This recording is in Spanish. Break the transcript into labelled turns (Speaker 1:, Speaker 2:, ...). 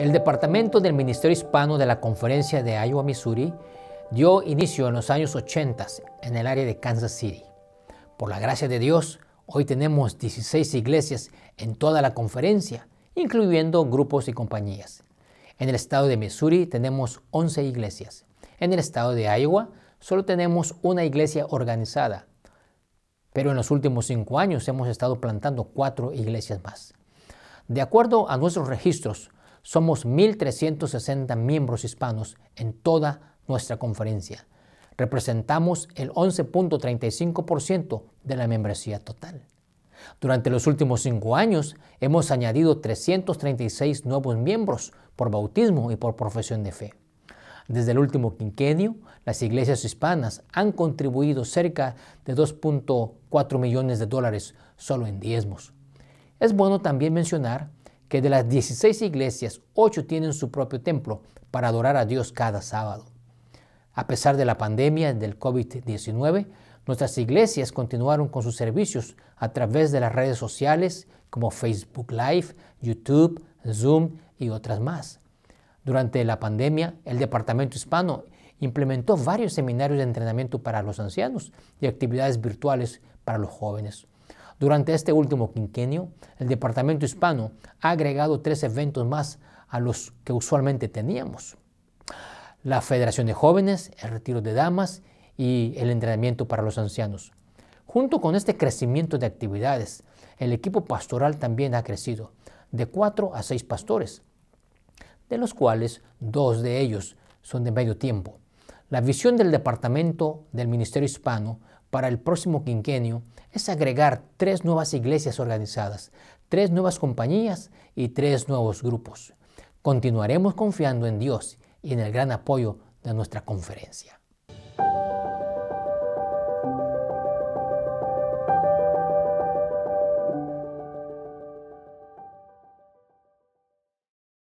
Speaker 1: El departamento del Ministerio Hispano de la Conferencia de Iowa, Missouri, dio inicio en los años 80 en el área de Kansas City. Por la gracia de Dios, hoy tenemos 16 iglesias en toda la conferencia, incluyendo grupos y compañías. En el estado de Missouri tenemos 11 iglesias. En el estado de Iowa solo tenemos una iglesia organizada. Pero en los últimos cinco años hemos estado plantando cuatro iglesias más. De acuerdo a nuestros registros, somos 1.360 miembros hispanos en toda nuestra conferencia. Representamos el 11.35% de la membresía total. Durante los últimos cinco años hemos añadido 336 nuevos miembros por bautismo y por profesión de fe. Desde el último quinquenio, las iglesias hispanas han contribuido cerca de 2.4 millones de dólares solo en diezmos. Es bueno también mencionar que de las 16 iglesias, 8 tienen su propio templo para adorar a Dios cada sábado. A pesar de la pandemia del COVID-19, nuestras iglesias continuaron con sus servicios a través de las redes sociales como Facebook Live, YouTube, Zoom y otras más. Durante la pandemia, el Departamento Hispano implementó varios seminarios de entrenamiento para los ancianos y actividades virtuales para los jóvenes. Durante este último quinquenio, el Departamento Hispano ha agregado tres eventos más a los que usualmente teníamos. La Federación de Jóvenes, el Retiro de Damas y el entrenamiento para los ancianos. Junto con este crecimiento de actividades, el equipo pastoral también ha crecido, de cuatro a seis pastores, de los cuales dos de ellos son de medio tiempo. La visión del departamento del Ministerio Hispano para el próximo quinquenio es agregar tres nuevas iglesias organizadas, tres nuevas compañías y tres nuevos grupos. Continuaremos confiando en Dios y en el gran apoyo de nuestra conferencia.